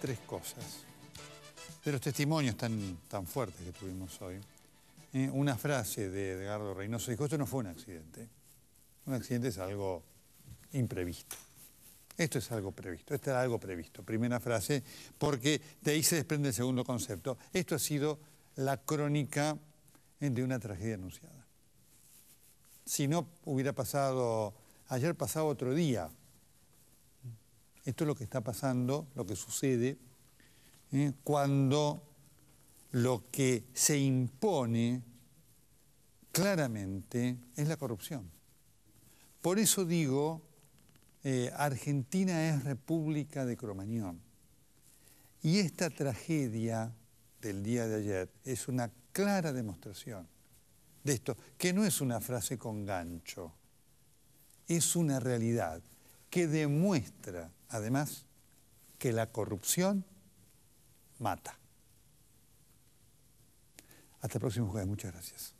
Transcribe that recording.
tres cosas. De los testimonios tan, tan fuertes que tuvimos hoy, eh, una frase de Edgardo Reynoso dijo, esto no fue un accidente. Un accidente es algo imprevisto. Esto es algo previsto, esto era algo previsto. Primera frase, porque de ahí se desprende el segundo concepto. Esto ha sido la crónica de una tragedia anunciada. Si no hubiera pasado, ayer pasaba otro día, esto es lo que está pasando, lo que sucede, ¿eh? cuando lo que se impone claramente es la corrupción. Por eso digo, eh, Argentina es República de Cromañón. Y esta tragedia del día de ayer es una clara demostración de esto, que no es una frase con gancho, es una realidad que demuestra además, que la corrupción mata. Hasta el próximo jueves. Muchas gracias.